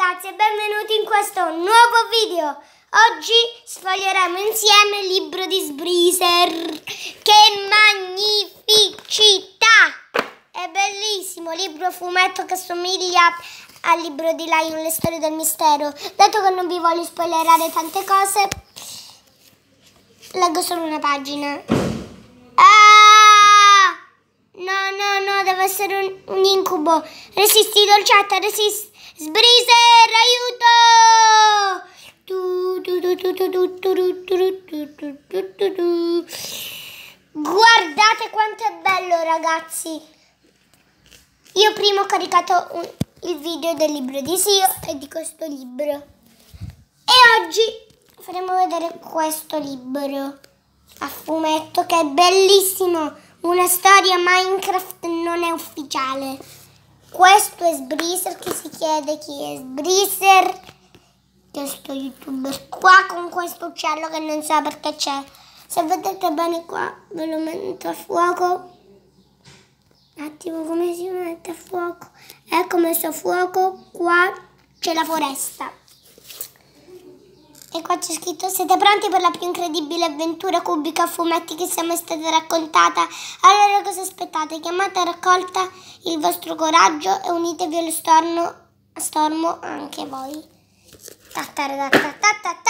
ragazzi e benvenuti in questo nuovo video Oggi sfoglieremo insieme il libro di Sbriser Che magnificità! È bellissimo, libro fumetto che somiglia al libro di Lion, le storie del mistero Dato che non vi voglio spoilerare tante cose Leggo solo una pagina Ah! No, no, no, deve essere un, un incubo Resisti dolcetta, resisti Sbriser, aiuto! Guardate quanto è bello, ragazzi! Io prima ho caricato un, il video del libro di Sio e di questo libro. E oggi faremo vedere questo libro a fumetto che è bellissimo! Una storia Minecraft non è ufficiale. Questo è Sbrisser che si chiede chi è Sbrisser. Questo youtuber qua con questo uccello che non so perché c'è. Se vedete bene qua ve lo metto a fuoco. Un attimo come si mette a fuoco. Ecco messo a fuoco. Qua c'è la foresta. E qua c'è scritto siete pronti per la più incredibile avventura cubica a fumetti che sia mai stata raccontata? Allora cosa aspettate? Chiamate a raccolta il vostro coraggio e unitevi allo storno, stormo anche voi. Tattara, tattara, tattara,